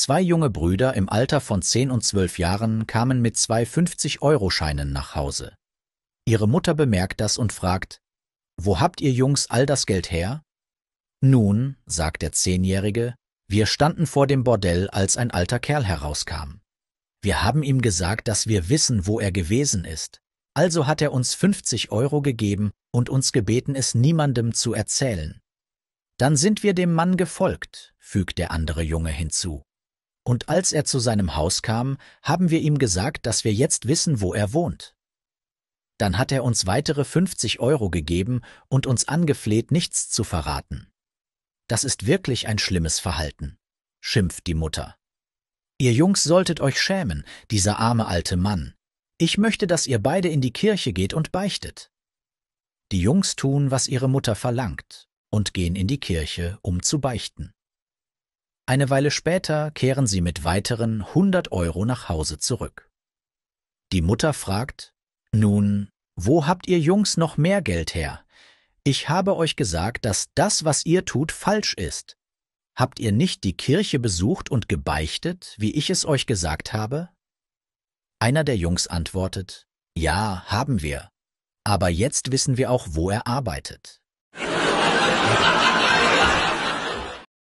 Zwei junge Brüder im Alter von zehn und zwölf Jahren kamen mit zwei 50-Euro-Scheinen nach Hause. Ihre Mutter bemerkt das und fragt, Wo habt ihr Jungs all das Geld her? Nun, sagt der Zehnjährige, wir standen vor dem Bordell, als ein alter Kerl herauskam. Wir haben ihm gesagt, dass wir wissen, wo er gewesen ist. Also hat er uns 50 Euro gegeben und uns gebeten, es niemandem zu erzählen. Dann sind wir dem Mann gefolgt, fügt der andere Junge hinzu. Und als er zu seinem Haus kam, haben wir ihm gesagt, dass wir jetzt wissen, wo er wohnt. Dann hat er uns weitere 50 Euro gegeben und uns angefleht, nichts zu verraten. Das ist wirklich ein schlimmes Verhalten, schimpft die Mutter. Ihr Jungs solltet euch schämen, dieser arme alte Mann. Ich möchte, dass ihr beide in die Kirche geht und beichtet. Die Jungs tun, was ihre Mutter verlangt, und gehen in die Kirche, um zu beichten. Eine Weile später kehren sie mit weiteren 100 Euro nach Hause zurück. Die Mutter fragt, nun, wo habt ihr Jungs noch mehr Geld her? Ich habe euch gesagt, dass das, was ihr tut, falsch ist. Habt ihr nicht die Kirche besucht und gebeichtet, wie ich es euch gesagt habe? Einer der Jungs antwortet, ja, haben wir. Aber jetzt wissen wir auch, wo er arbeitet.